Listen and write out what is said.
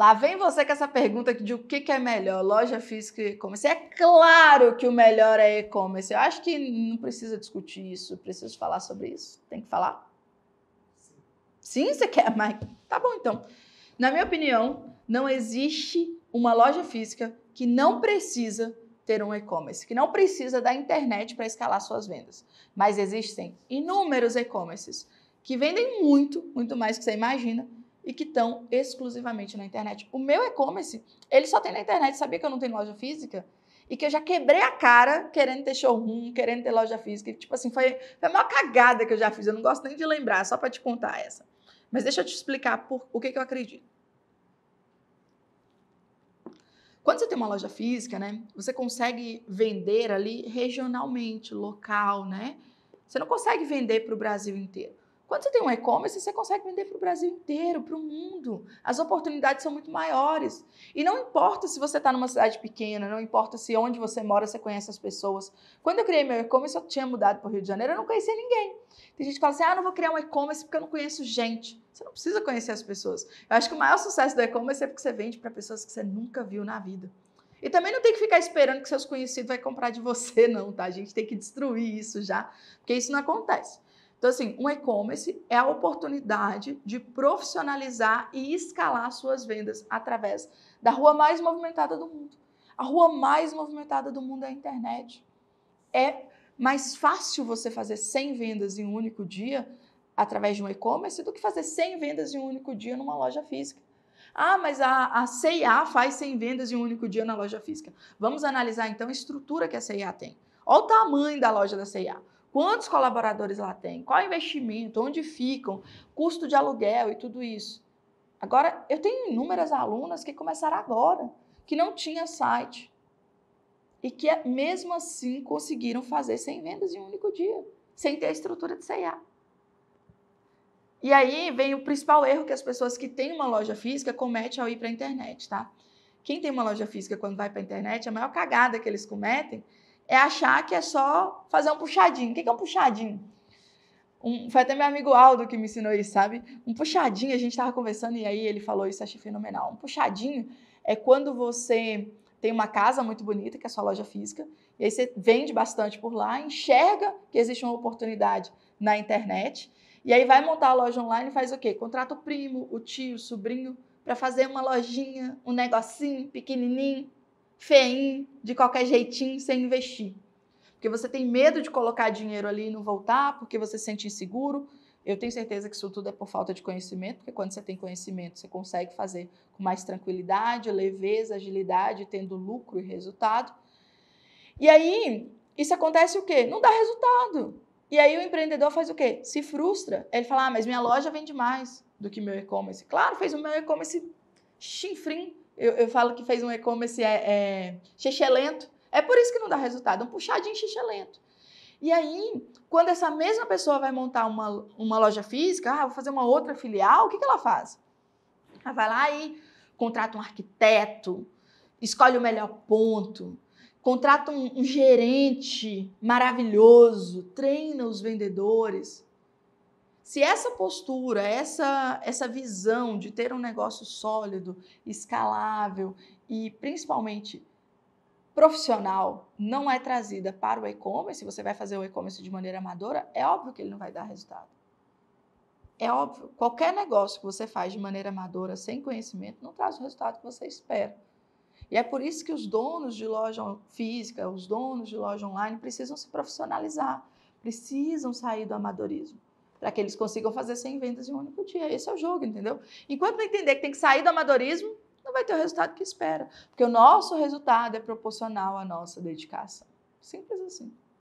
Lá vem você com essa pergunta de o que, é melhor, loja física e e-commerce. É claro que o melhor é e-commerce. Eu acho que não precisa discutir isso, preciso falar sobre isso. Tem que falar? Sim, Sim você quer, mas tá bom então. Na minha opinião, não existe uma loja física que não precisa ter um e-commerce, que não precisa da internet para escalar suas vendas. Mas existem inúmeros e-commerces que vendem muito, muito mais que você imagina, e que estão exclusivamente na internet. O meu e-commerce, ele só tem na internet. Sabia que eu não tenho loja física? E que eu já quebrei a cara querendo ter showroom, querendo ter loja física. Tipo assim, foi, foi a maior cagada que eu já fiz. Eu não gosto nem de lembrar, só para te contar essa. Mas deixa eu te explicar por, o que, que eu acredito. Quando você tem uma loja física, né, você consegue vender ali regionalmente, local, né? Você não consegue vender para o Brasil inteiro. Quando você tem um e-commerce, você consegue vender para o Brasil inteiro, para o mundo. As oportunidades são muito maiores. E não importa se você está numa cidade pequena, não importa se onde você mora, você conhece as pessoas. Quando eu criei meu e-commerce, eu tinha mudado para o Rio de Janeiro, eu não conhecia ninguém. Tem gente que fala assim: ah, não vou criar um e-commerce porque eu não conheço gente. Você não precisa conhecer as pessoas. Eu acho que o maior sucesso do e-commerce é porque você vende para pessoas que você nunca viu na vida. E também não tem que ficar esperando que seus conhecidos vai comprar de você, não, tá? A gente tem que destruir isso já, porque isso não acontece. Então, assim, um e-commerce é a oportunidade de profissionalizar e escalar suas vendas através da rua mais movimentada do mundo. A rua mais movimentada do mundo é a internet. É mais fácil você fazer 100 vendas em um único dia através de um e-commerce do que fazer 100 vendas em um único dia numa loja física. Ah, mas a, CIA faz 100 vendas em um único dia na loja física. Vamos analisar então a estrutura que a CIA tem. Olha o tamanho da loja da CIA. Quantos colaboradores lá tem? Qual é o investimento? Onde ficam? Custo de aluguel e tudo isso. Agora, eu tenho inúmeras alunas que começaram agora, que não tinha site e que mesmo assim conseguiram fazer 100 vendas em um único dia, sem ter a estrutura de CEA. E aí vem o principal erro que as pessoas que têm uma loja física cometem ao ir para a internet, tá? Quem tem uma loja física quando vai para a internet, a maior cagada que eles cometem é achar que é só fazer um puxadinho. O que é um puxadinho? Um, foi até meu amigo Aldo que me ensinou isso, sabe? Um puxadinho, a gente estava conversando e aí ele falou isso, achei é fenomenal. Um puxadinho é quando você tem uma casa muito bonita, que é a sua loja física, e aí você vende bastante por lá, enxerga que existe uma oportunidade na internet, e aí vai montar a loja online e faz o quê? Contrata o primo, o tio, o sobrinho para fazer uma lojinha, um negocinho pequenininho, feim, de qualquer jeitinho, sem investir. Porque você tem medo de colocar dinheiro ali e não voltar, porque você se sente inseguro. Eu tenho certeza que isso tudo é por falta de conhecimento, porque quando você tem conhecimento, você consegue fazer com mais tranquilidade, leveza, agilidade, tendo lucro e resultado. E aí, isso acontece o quê? Não dá resultado. E aí o empreendedor faz o quê? Se frustra. Ele fala, ah, mas minha loja vende mais do que meu e-commerce. Claro, fez o meu e-commerce chinfrim, eu, eu falo que fez um e-commerce é, é, xixi é lento. É por isso que não dá resultado, um puxadinho xixi é lento. E aí, quando essa mesma pessoa vai montar uma, uma loja física, ah, vou fazer uma outra filial, o que, que ela faz? Ela vai lá e contrata um arquiteto, escolhe o melhor ponto, contrata um, um gerente maravilhoso, treina os vendedores. Se essa postura, essa, essa visão de ter um negócio sólido, escalável e principalmente profissional não é trazida para o e-commerce, você vai fazer o e-commerce de maneira amadora, é óbvio que ele não vai dar resultado. É óbvio. Qualquer negócio que você faz de maneira amadora, sem conhecimento, não traz o resultado que você espera. E é por isso que os donos de loja física, os donos de loja online precisam se profissionalizar, precisam sair do amadorismo para que eles consigam fazer 100 vendas em um único dia. Esse é o jogo, entendeu? Enquanto não entender que tem que sair do amadorismo, não vai ter o resultado que espera, porque o nosso resultado é proporcional à nossa dedicação. Simples assim.